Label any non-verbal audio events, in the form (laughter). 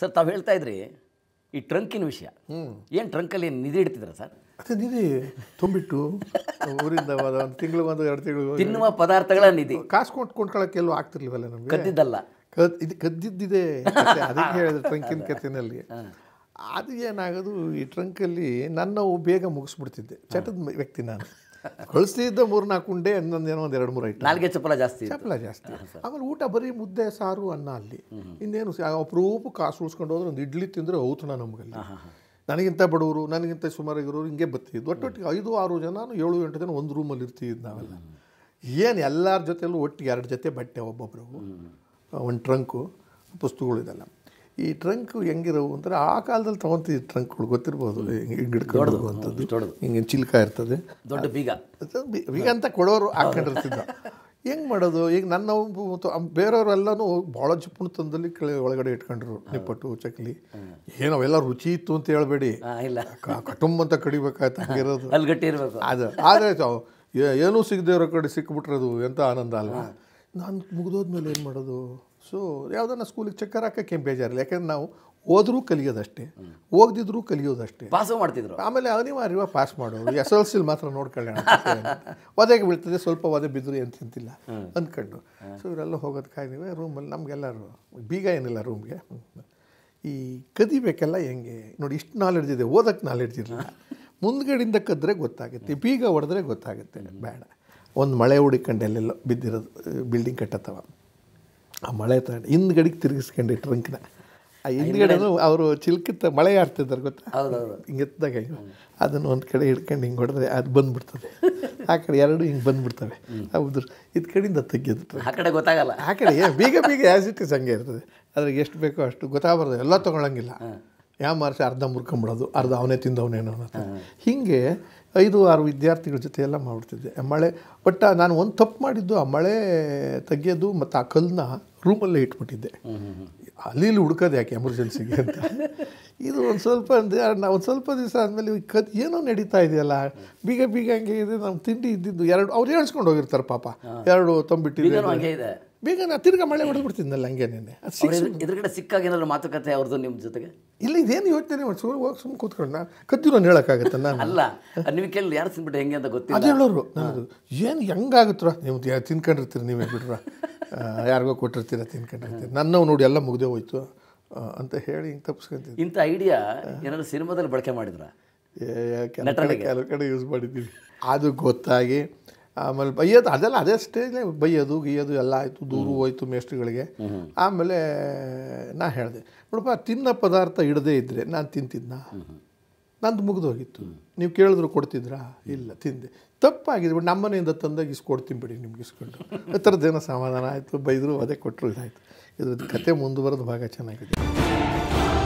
sir ತಾವು ಹೇಳ್ತಾ ಇದ್ರಿ ಈ ಟ್ರಂಕಿನ ವಿಷಯ ಏನು ಟ್ರಂಕಲ್ಲಿ ಏನು ನಿಧಿ ಇಡ್ತಿದ್ರ ಸರ್ ಅದೇ ನಿಧಿ ತುಂಬಿಟ್ಟು ಊರಿಂದ ಒಂದು ತಿಂಗಳು ಒಂದು ಎರಡು ತಿಂಗಳು ತಿನ್ನುವ ಪದಾರ್ಥಗಳ ನಿಧಿ ಕಾಸು ಕೊಟ್ಟು ಕೊಂಡ್ಕೊಳ್ಳೋಕೆ ಎಲ್ಲೂ ಆಗ್ತಿರ್ಲಿಲ್ಲ ನಮ್ಗೆ ಕದ್ದಿದ್ದಲ್ಲ ಇದು ಕದ್ದಿದ್ದಿದೆ ಅದಕ್ಕೆ (laughs) ಹೇಳಿದ್ರೆ ಟ್ರಂಕಿನ ಕತ್ತಿನಲ್ಲಿ ಅದು ಏನಾಗೋದು ಈ ಟ್ರಂಕಲ್ಲಿ ನನ್ನ ಬೇಗ ಮುಗಿಸ್ಬಿಡ್ತಿದ್ದೆ ಚಟದ ವ್ಯಕ್ತಿ ನಾನು ಕಳಿಸ್ತಿದ್ದ ನಾಲ್ಕು ಉಂಡೆ ಇನ್ನೊಂದೇನೋ ಒಂದು ಎರಡು ಮೂರು ಐಟಮ್ ನಾಲ್ಕೇ ಚಪ್ಪಲ ಜಾಸ್ತಿ ಚಪ್ಪಲ ಜಾಸ್ತಿ ಆಮೇಲೆ ಊಟ ಬರೀ ಮುದ್ದೆ ಸಾರು ಅನ್ನ ಅಲ್ಲಿ ಇನ್ನೇನು ಅಪರೂಪ ಕಾಸು ಉಳಿಸ್ಕೊಂಡು ಹೋದ್ರೆ ಒಂದು ಇಡ್ಲಿ ತಿಂದರೆ ಔತಣ ನಮಗಲ್ಲಿ ನನಗಿಂತ ಬಡವರು ನನಗಿಂತ ಸುಮಾರು ಇರೋರು ಹಿಂಗೆ ಬರ್ತಿದ್ದು ಒಟ್ಟೊಟ್ಟಿಗೆ ಐದು ಆರು ಜನ ಏಳು ಎಂಟು ಜನ ಒಂದು ರೂಮಲ್ಲಿ ಇರ್ತಿದ್ದು ನಾವೆಲ್ಲ ಏನು ಎಲ್ಲರ ಜೊತೆಯಲ್ಲೂ ಒಟ್ಟಿಗೆ ಎರಡು ಜೊತೆ ಬಟ್ಟೆ ಒಬ್ಬೊಬ್ಬರು ಒಂದು ಟ್ರಂಕು ಪುಸ್ತಕಗಳು ಇದೆಲ್ಲ ಈ ಟ್ರಂಕು ಹೆಂಗಿರವು ಅಂದರೆ ಆ ಕಾಲದಲ್ಲಿ ತೊಗೊತಿದ್ವಿ ಟ್ರಂಕ್ಗಳು ಗೊತ್ತಿರ್ಬೋದು ಹಿಂಗೆ ಹಿಂಗೆ ಚಿಲ್ಕ ಇರ್ತದೆ ದೊಡ್ಡ ಬೀಗ ಬೀಗ ಅಂತ ಕೊಡೋರು ಹಾಕೊಂಡಿರ್ತಿದ್ದ ಹೆಂಗೆ ಮಾಡೋದು ಈಗ ನನ್ನ ಬೇರೆಯವರೆಲ್ಲನೂ ಭಾಳ ತಂದಲ್ಲಿ ಕೆಳ ಒಳಗಡೆ ಇಟ್ಕೊಂಡ್ರು ನಿಪ್ಪಟ್ಟು ಚಕ್ಲಿ ಏನು ಎಲ್ಲ ರುಚಿ ಇತ್ತು ಅಂತ ಹೇಳಬೇಡಿ ಇಲ್ಲ ಕಟುಂಬ ಅಂತ ಕಡಿಬೇಕಾಯ್ತು ಹಂಗಿರೋದು (laughs) ಅಲ್ಲಿ ಅದು ಆದರೆ ಏನೂ ಸಿಗದೆ ಇರೋ ಕಡೆ ಅದು ಎಂಥ ಆನಂದ ಅಲ್ಲ ನಾನು ಮುಗಿದೋದ್ಮೇಲೆ ಏನು ಮಾಡೋದು ಸೊ ಯಾವುದನ್ನ ಸ್ಕೂಲಿಗೆ ಚಕ್ಕರ್ ಏನು ಬೇಜಾರಿಲ್ಲ ಯಾಕಂದ್ರೆ ನಾವು ಓದ್ರೂ ಕಲಿಯೋದಷ್ಟೇ ಓದಿದ್ರೂ ಕಲಿಯೋದಷ್ಟೇ ಪಾಸ್ ಮಾಡ್ತಿದ್ರು ಆಮೇಲೆ ಅನಿವಾರ್ಯವ ಪಾಸ್ ಮಾಡೋದು ಎಸ್ ಎಲ್ ಸಿಲ್ ಮಾತ್ರ ನೋಡ್ಕೊಳ್ಳೋಣ ಒದೆಗೆ ಬೀಳ್ತದೆ ಸ್ವಲ್ಪ ಒದೆ ಬಿದ್ದರು ಏನು ತಿಂತಿಲ್ಲ ಅಂದ್ಕೊಂಡು ಸೊ ಇವರೆಲ್ಲ ಹೋಗೋದು ಕಾಯ್ದಿವೆ ರೂಮಲ್ಲಿ ನಮಗೆಲ್ಲರೂ ಬೀಗ ಏನಿಲ್ಲ ರೂಮ್ಗೆ ಈ ಕದಿಬೇಕೆಲ್ಲ ಹೆಂಗೆ ನೋಡಿ ಇಷ್ಟು ನಾಲೆಡ್ಜ್ ಇದೆ ಓದಕ್ಕೆ ನಾಲೆಡ್ಜ್ ಇರಲಿಲ್ಲ ಮುಂದ್ಗಡೆಯಿಂದ ಕದ್ರೆ ಗೊತ್ತಾಗುತ್ತೆ ಬೀಗ ಹೊಡೆದ್ರೆ ಗೊತ್ತಾಗುತ್ತೆ ಬೇಡ ಒಂದು ಮಳೆ ಹುಡಿಕೊಂಡು ಎಲ್ಲೆಲ್ಲೋ ಬಿದ್ದಿರೋದು ಬಿಲ್ಡಿಂಗ್ ಕಟ್ಟತ್ತವ ಆ ಮಳೆ ತಗೊಂಡು ಹಿಂದ್ಗಡೆಗೆ ತಿರುಗಿಸ್ಕೊಂಡು ಟ್ರಂಕ್ನ ಆ ಹಿಂದ್ಗಡೆನೂ ಅವರು ಚಿಲ್ಕಿತ್ತ ಮಳೆ ಆಡ್ತಿದ್ದಾರೆ ಗೊತ್ತಾ ಹಿಂಗೆ ಎತ್ತಾಗ ಅದನ್ನು ಒಂದು ಕಡೆ ಹಿಡ್ಕೊಂಡು ಹಿಂಗೆ ಹೊಡೆದ್ರೆ ಅದು ಬಂದ್ಬಿಡ್ತದೆ ಆ ಕಡೆ ಎರಡು ಹಿಂಗೆ ಬಂದ್ಬಿಡ್ತವೆ ಹೌದು ಇದು ಕಡೆಯಿಂದ ತೆಗೆಯೋದು ಆ ಕಡೆ ಗೊತ್ತಾಗಲ್ಲ ಆ ಕಡೆ ಬೀಗ ಬೀಗ ಆ್ಯಸ್ ಇಟ್ ಹಂಗೆ ಇರ್ತದೆ ಅದ್ರಾಗ ಎಷ್ಟು ಬೇಕೋ ಅಷ್ಟು ಗೊತ್ತಾಗಬಾರ್ದು ಎಲ್ಲ ತೊಗೊಳಂಗಿಲ್ಲ ಯಾವ ಮಾರ್ಷ ಅರ್ಧ ಮುರ್ಕೊಂಬಿಡೋದು ಅರ್ಧ ಅವನೇ ತಿಂದವನೇನೋ ಅನ್ನೋದು ಹೀಗೆ ಐದು ಆರು ವಿದ್ಯಾರ್ಥಿಗಳ ಜೊತೆ ಎಲ್ಲ ಮಾಡ್ಬಿಡ್ತಿದ್ದೆ ಮಳೆ ಬಟ್ ನಾನು ಒಂದು ತಪ್ಪು ಮಾಡಿದ್ದು ಆ ಮಳೆ ತೆಗೆಯೋದು ಮತ್ತು ಆ ಕಲ್ಲನ್ನ ರೂಮಲ್ಲೇ ಇಟ್ಬಿಟ್ಟಿದ್ದೆ ಅಲ್ಲಿ ಇಲ್ಲಿ ಹುಡ್ಕೋದು ಯಾಕೆ ಎಮರ್ಜೆನ್ಸಿಗೆ ಅಂತ ಇದು ಒಂದು ಸ್ವಲ್ಪ ಒಂದು ಸ್ವಲ್ಪ ದಿವಸ ಆದಮೇಲೆ ಕದ್ ಏನೋ ನಡೀತಾ ಇದೆಯಲ್ಲ ಬೀಗ ಬೀಗ ಹಂಗೆ ಇದೆ ನಮ್ಮ ತಿಂಡಿ ಇದ್ದಿದ್ದು ಎರಡು ಅವ್ರು ಹೇಳ್ಸ್ಕೊಂಡು ಹೋಗಿರ್ತಾರೆ ಪಾಪ ಎರಡು ತೊಂಬಿಟ್ಟಿದೆ ಬೇಗ ನಾ ತಿರ್ಗಾ ಮಳೆ ಹೊಡೆದ್ಬಿಡ್ತಿದ್ನಲ್ಲ ಹಂಗೆ ನೆನೆ ಇದ್ರ ಸಿಕ್ಕಾಗ ಏನಾದ್ರು ಮಾತುಕತೆ ಅವ್ರದ್ದು ನಿಮ್ಮ ಜೊತೆಗೆ ಇಲ್ಲ ಇದೇನು ಯೋಚನೆ ಮಾಡಿ ಸುಮ್ಮನೆ ಹೋಗಿ ಸುಮ್ಮನೆ ಕೂತ್ಕೊಂಡು ನಾ ಕದ್ದು ನಾನು ಹೇಳೋಕ್ಕಾಗತ್ತೆ ನಾನು ಅಲ್ಲ ನಿಮಗೆ ಕೇಳಿ ಯಾರು ತಿನ್ಬಿಟ್ಟು ಹೆಂಗೆ ಅಂತ ಗೊತ್ತಿಲ್ಲ ಅದು ಹೇಳೋರು ನನಗೆ ಏನು ಹೆಂಗಾಗುತ್ತರ ನೀವು ತಿನ್ಕೊಂಡಿರ್ತೀರಿ ನೀವೇ ಬಿಟ್ರ ಯಾರಿಗೋ ಕೊಟ್ಟಿರ್ತೀರ ತಿನ್ಕೊಂಡಿರ್ತೀರ ನನ್ನ ನೋಡಿ ಎಲ್ಲ ಮುಗ್ದೇ ಹೋಯ್ತು ಅಂತ ಹೇಳಿ ಹಿಂಗೆ ತಪ್ಪಿಸ್ಕೊಂತೀನಿ ಇಂಥ ಐಡಿಯಾ ಏನಾದ್ರು ಸಿನಿಮಾದಲ್ಲಿ ಬಳಕೆ ಮಾಡಿದ್ರ ಕೆಲವು ಕಡೆ ಯೂಸ್ ಮಾಡಿದ್ದೀನಿ ಅದು ಗೊತ್ತಾಗಿ ಆಮೇಲೆ ಬೈಯೋದು ಅದೆಲ್ಲ ಅದೇ ಸ್ಟೇಜ್ಲೇ ಬೈಯೋದು ಗೀಯೋದು ಎಲ್ಲ ಆಯಿತು ದೂರು ಹೋಯ್ತು ಮೇಷ್ಟ್ರುಗಳಿಗೆ ಆಮೇಲೆ ನಾ ಹೇಳಿದೆ ನೋಡಪ್ಪ ತಿನ್ನೋ ಪದಾರ್ಥ ಇಡದೇ ಇದ್ದರೆ ನಾನು ತಿಂತಿದ್ನಾ ನಂದು ಮುಗಿದು ಹೋಗಿತ್ತು ನೀವು ಕೇಳಿದ್ರು ಕೊಡ್ತಿದ್ರಾ ಇಲ್ಲ ತಿಂದೆ ತಪ್ಪಾಗಿದೆ ಬಿಟ್ಟು ನಮ್ಮನೆಯಿಂದ ತಂದಾಗ ಇಸ್ಕೊಡ್ತೀನಿ ಬಿಡಿ ನಿಮ್ಗೆ ಇಸ್ಕೊಂಡು ಆ ಥರದ್ದೇನೋ ಸಮಾಧಾನ ಆಯಿತು ಬೈದರು ಅದೇ ಕೊಟ್ಟರು ಇದಾಯಿತು ಇದ್ರದ್ದು ಕತೆ ಮುಂದುವರೆದ ಭಾಗ ಚೆನ್ನಾಗಿದೆ